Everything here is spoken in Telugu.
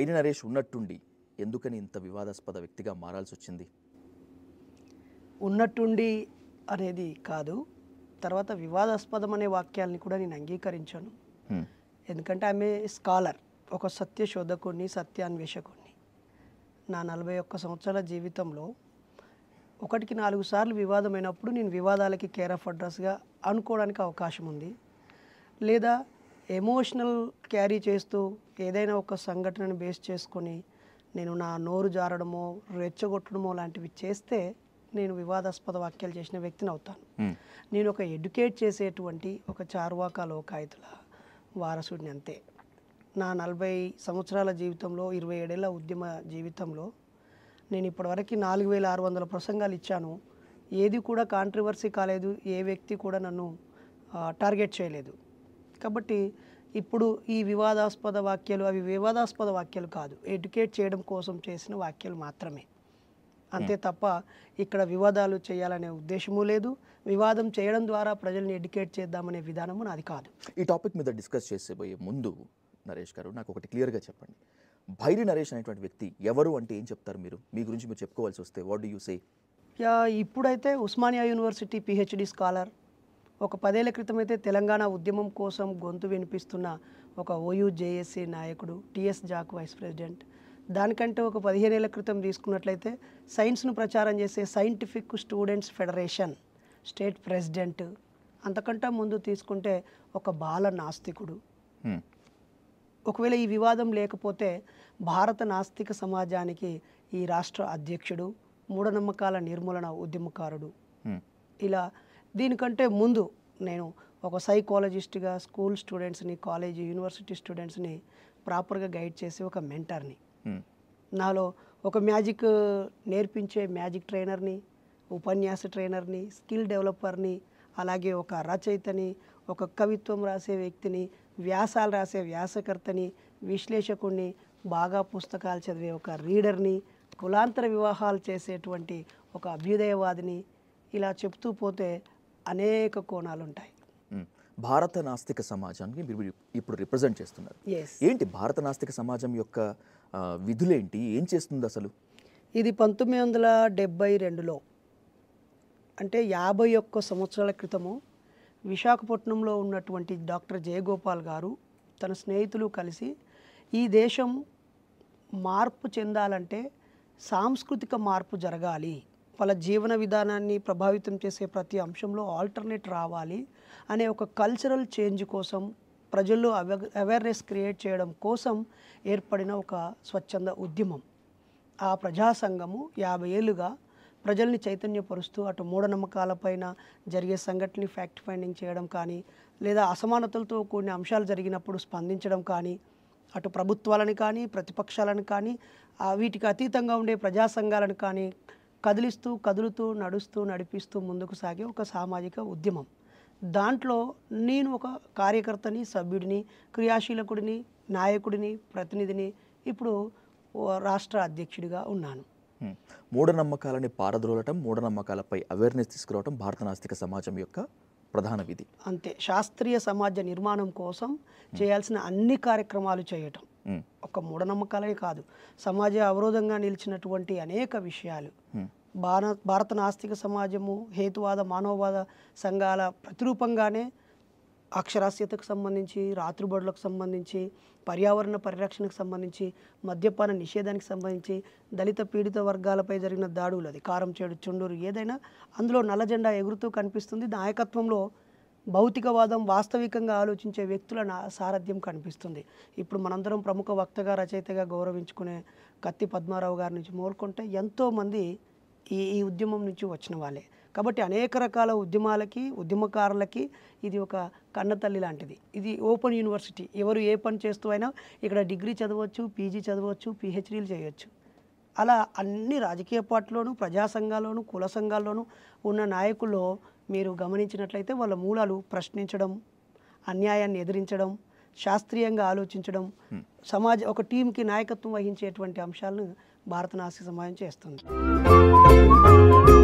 పైన నరేష్ ఉన్నట్టుండి ఎందుకని ఇంత వివాదాస్పద వ్యక్తిగా మారాల్సి వచ్చింది ఉన్నట్టుండి అనేది కాదు తర్వాత వివాదాస్పదం అనే వాక్యాలని కూడా నేను అంగీకరించాను ఎందుకంటే ఆమె స్కాలర్ ఒక సత్య శోధకుడిని సత్యాన్వేషకుడిని నా నలభై ఒక్క సంవత్సరాల జీవితంలో ఒకటికి నాలుగు సార్లు వివాదమైనప్పుడు నేను వివాదాలకి కేర్ ఆఫ్ అడ్రస్గా అనుకోవడానికి అవకాశం ఉంది లేదా ఎమోషనల్ క్యారీ చేస్తూ ఏదైనా ఒక సంఘటనను బేస్ చేసుకొని నేను నా నోరు జారడమో రెచ్చగొట్టడమో లాంటివి చేస్తే నేను వివాదాస్పద వ్యాఖ్యలు చేసిన వ్యక్తిని అవుతాను నేను ఒక ఎడ్యుకేట్ చేసేటువంటి ఒక చార్వాక లోకాయుతుల వారసుడిని అంతే నా నలభై సంవత్సరాల జీవితంలో ఇరవై ఏడేళ్ల ఉద్యమ జీవితంలో నేను ఇప్పటివరకు నాలుగు వేల ఆరు వందల ప్రసంగాలు ఇచ్చాను ఏది కూడా కాంట్రవర్సీ కాలేదు ఏ వ్యక్తి కూడా నన్ను టార్గెట్ చేయలేదు కాబట్టి ఇప్పుడు ఈ వివాదాస్పద వాక్యాలు అవి వివాదాస్పద వాక్యాలు కాదు ఎడ్యుకేట్ చేయడం కోసం చేసిన వాక్యాలు మాత్రమే అంతే hmm. తప్ప ఇక్కడ వివాదాలు చేయాలనే ఉద్దేశము లేదు వివాదం చేయడం ద్వారా ప్రజల్ని ఎడ్యుకేట్ చేద్దామనే విధానము నాది కాదు ఈ టాపిక్ మీద డిస్కస్ చేసేబోయే ముందు నరేష్ గారు నాకు ఒకటి క్లియర్గా చెప్పండి భైరి నరేష్ అనేటువంటి వ్యక్తి ఎవరు అంటే ఏం చెప్తారు మీరు మీ గురించి మీరు చెప్పుకోవాల్సి వస్తే వాట్ డూ యూ సే ఇప్పుడైతే ఉస్మానియా యూనివర్సిటీ పిహెచ్డి స్కాలర్ ఒక పదేళ్ల అయితే తెలంగాణ ఉద్యమం కోసం గొంతు వినిపిస్తున్న ఒక ఓయూజేఏసీ నాయకుడు టిఎస్ జాక్ వైస్ ప్రెసిడెంట్ దానికంటే ఒక పదిహేను ఏళ్ల క్రితం తీసుకున్నట్లయితే సైన్స్ను ప్రచారం చేసే scientific students federation state president అంతకంటే ముందు తీసుకుంటే ఒక బాల నాస్తికుడు ఒకవేళ ఈ వివాదం లేకపోతే భారత నాస్తిక సమాజానికి ఈ రాష్ట్ర అధ్యక్షుడు మూఢనమ్మకాల నిర్మూలన ఉద్యమకారుడు ఇలా దీనికంటే ముందు నేను ఒక సైకాలజిస్ట్గా స్కూల్ స్టూడెంట్స్ని కాలేజీ యూనివర్సిటీ స్టూడెంట్స్ని ప్రాపర్గా గైడ్ చేసే ఒక మెంటర్ని hmm. నాలో ఒక మ్యాజిక్ నేర్పించే మ్యాజిక్ ట్రైనర్ని ఉపన్యాస ట్రైనర్ని స్కిల్ డెవలపర్ని అలాగే ఒక రచయితని ఒక కవిత్వం రాసే వ్యక్తిని వ్యాసాలు రాసే వ్యాసకర్తని విశ్లేషకుణ్ణి బాగా పుస్తకాలు చదివే ఒక రీడర్ని కులాంతర వివాహాలు చేసేటువంటి ఒక అభ్యుదయవాదిని ఇలా చెప్తూ పోతే అనేక కోణాలు ఉంటాయి భారత నాస్తిక సమాజానికి మీరు ఇప్పుడు రిప్రజెంట్ చేస్తున్నారు ఏంటి భారత నాస్తిక సమాజం యొక్క విధులేంటి ఏం చేస్తుంది అసలు ఇది పంతొమ్మిది వందల డెబ్బై రెండులో అంటే యాభై ఒక్క సంవత్సరాల క్రితము విశాఖపట్నంలో ఉన్నటువంటి డాక్టర్ జయగోపాల్ గారు తన స్నేహితులు కలిసి ఈ దేశం మార్పు చెందాలంటే సాంస్కృతిక మార్పు జరగాలి వాళ్ళ జీవన విధానాన్ని ప్రభావితం చేసే ప్రతి అంశంలో ఆల్టర్నేట్ రావాలి అనే ఒక కల్చరల్ చేంజ్ కోసం ప్రజల్లో అవ అవేర్నెస్ క్రియేట్ చేయడం కోసం ఏర్పడిన ఒక స్వచ్ఛంద ఉద్యమం ఆ ప్రజా సంఘము యాభై ఏళ్ళుగా ప్రజల్ని చైతన్యపరుస్తూ అటు మూఢనమ్మకాలపైన జరిగే సంఘటనని ఫ్యాక్ట్ ఫైండింగ్ చేయడం కానీ లేదా అసమానతలతో కూడిన అంశాలు జరిగినప్పుడు స్పందించడం కానీ అటు ప్రభుత్వాలను కానీ ప్రతిపక్షాలను కానీ వీటికి అతీతంగా ఉండే ప్రజా సంఘాలను కానీ కదిలిస్తూ కదులుతూ నడుస్తూ నడిపిస్తూ ముందుకు సాగే ఒక సామాజిక ఉద్యమం దాంట్లో నేను ఒక కార్యకర్తని సభ్యుడిని క్రియాశీలకుడిని నాయకుడిని ప్రతినిధిని ఇప్పుడు రాష్ట్ర అధ్యక్షుడిగా ఉన్నాను మూఢనమ్మకాలని పారద్రోలటం మూఢనమ్మకాలపై అవేర్నెస్ తీసుకురావటం భారత నాస్తిక సమాజం యొక్క ప్రధాన విధి అంతే శాస్త్రీయ సమాజ నిర్మాణం కోసం చేయాల్సిన అన్ని కార్యక్రమాలు చేయటం ఒక మూఢనమ్మకాలే కాదు సమాజ అవరోధంగా నిలిచినటువంటి అనేక విషయాలు భారత భారత నాస్తిక సమాజము హేతువాద మానవవాద సంఘాల ప్రతిరూపంగానే అక్షరాస్యతకు సంబంధించి రాత్రిబడులకు సంబంధించి పర్యావరణ పరిరక్షణకు సంబంధించి మద్యపాన నిషేధానికి సంబంధించి దళిత పీడిత వర్గాలపై జరిగిన దాడులు అది కారం చేడు చుండూరు ఏదైనా అందులో నల్ల జెండా ఎగురుతూ కనిపిస్తుంది నాయకత్వంలో భౌతికవాదం వాస్తవికంగా ఆలోచించే వ్యక్తుల నా సారథ్యం కనిపిస్తుంది ఇప్పుడు మనందరం ప్రముఖ వక్తగా రచయితగా గౌరవించుకునే కత్తి పద్మారావు గారి నుంచి మోలుకుంటే ఎంతోమంది ఈ ఈ ఉద్యమం నుంచి వచ్చిన వాళ్ళే కాబట్టి అనేక రకాల ఉద్యమాలకి ఉద్యమకారులకి ఇది ఒక కన్నతల్లి లాంటిది ఇది ఓపెన్ యూనివర్సిటీ ఎవరు ఏ పని చేస్తూ అయినా ఇక్కడ డిగ్రీ చదవచ్చు పీజీ చదవచ్చు పిహెచ్డీలు చేయొచ్చు అలా అన్ని రాజకీయ పార్టీలోనూ ప్రజా సంఘాల్లోనూ కుల సంఘాల్లోనూ ఉన్న నాయకుల్లో మీరు గమనించినట్లయితే వాళ్ళ మూలాలు ప్రశ్నించడం అన్యాయాన్ని ఎదిరించడం శాస్త్రీయంగా ఆలోచించడం సమాజ ఒక టీంకి నాయకత్వం వహించేటువంటి అంశాలను భారత నాసిక సమాజం చేస్తుంది